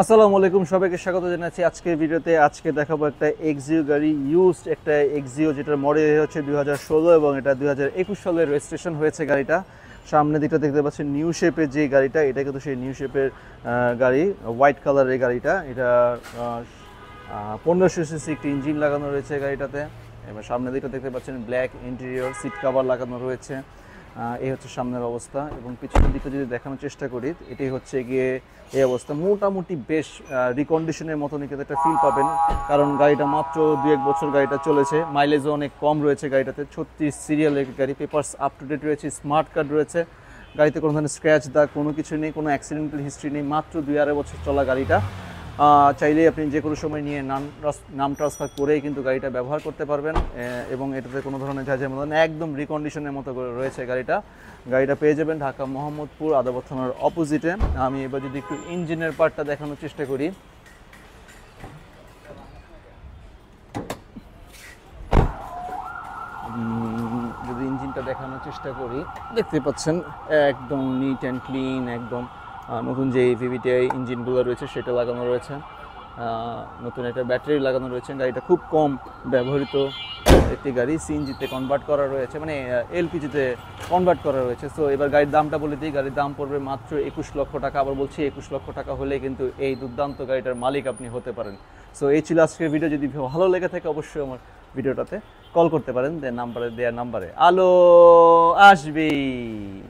আসসালামু আলাইকুম সবাইকে স্বাগত জানাচ্ছি আজকের ভিডিওতে আজকে দেখাবো একটা এক্সিও গাড়ি ইউজড একটা এক্সিও যেটার মডেল হচ্ছে দুই হাজার ষোলো এবং এটা দুই হাজার একুশ সালে রেজিস্ট্রেশন হয়েছে গাড়িটা সামনে দিকটা দেখতে পাচ্ছেন নিউ শেপের যে গাড়িটা এটা কিন্তু সেই নিউ শেপের গাড়ি হোয়াইট কালারের গাড়িটা এটা পনেরোশো সিসি একটি ইঞ্জিন লাগানো রয়েছে গাড়িটাতে এবার সামনে দিকটা দেখতে পাচ্ছেন ব্ল্যাক ইন্টেরিয়র সিট কাভার লাগানো রয়েছে এই হচ্ছে সামনের অবস্থা এবং পিছনের দিকে যদি দেখানোর চেষ্টা করি এটি হচ্ছে গিয়ে এই অবস্থা মোটামুটি বেশ রিকন্ডিশনের মতনই কিন্তু একটা ফিল পাবেন কারণ গাড়িটা মাত্র দু এক বছর গাড়িটা চলেছে মাইলেজও অনেক কম রয়েছে গাড়িটাতে ছত্রিশ সিরিয়াল গাড়ি পেপার্স আপ টু ডেট রয়েছে স্মার্ট কার্ড রয়েছে গাড়িতে কোনো ধরনের স্ক্র্যাচ দাগ কোনো কিছু নেই কোনো অ্যাক্সিডেন্টাল হিস্ট্রি নেই মাত্র দুই আড়াই বছর চলা গাড়িটা চাইলেই আপনি যে কোনো সময় নিয়ে নাম নাম ট্রান্সফার করেই কিন্তু গাড়িটা ব্যবহার করতে পারবেন এবং এটাতে কোনো ধরনের ঝাঁঝের মতো একদম রিকন্ডিশনের মতো রয়েছে গাড়িটা গাড়িটা পেয়ে যাবেন ঢাকা মোহাম্মদপুর আদাবর থানার অপোজিটে আমি এবার যদি একটু ইঞ্জিনের পার্টটা দেখানোর চেষ্টা করি যদি ইঞ্জিনটা দেখানোর চেষ্টা করি দেখতে পাচ্ছেন একদম নিট অ্যান্ড ক্লিন একদম নতুন যে ভিভিটিআই ইঞ্জিনগুলো রয়েছে সেটা লাগানো রয়েছে নতুন একটা ব্যাটারি লাগানো রয়েছে গাড়িটা খুব কম ব্যবহৃত একটি গাড়ি সিএনজিতে কনভার্ট করা রয়েছে মানে এলপিজিতে কনভার্ট করা রয়েছে সো এবার গাড়ির দামটা বলে দিই গাড়ির দাম পড়বে মাত্র একুশ লক্ষ টাকা আবার বলছি একুশ লক্ষ টাকা হলে কিন্তু এই দুর্দান্ত গাড়িটার মালিক আপনি হতে পারেন সো এই ছিল আজকের ভিডিও যদি ভালো লেগে থাকে অবশ্যই আমার ভিডিওটাতে কল করতে পারেন দেন নাম্বারে দেওয়ার নাম্বারে আলো আসবি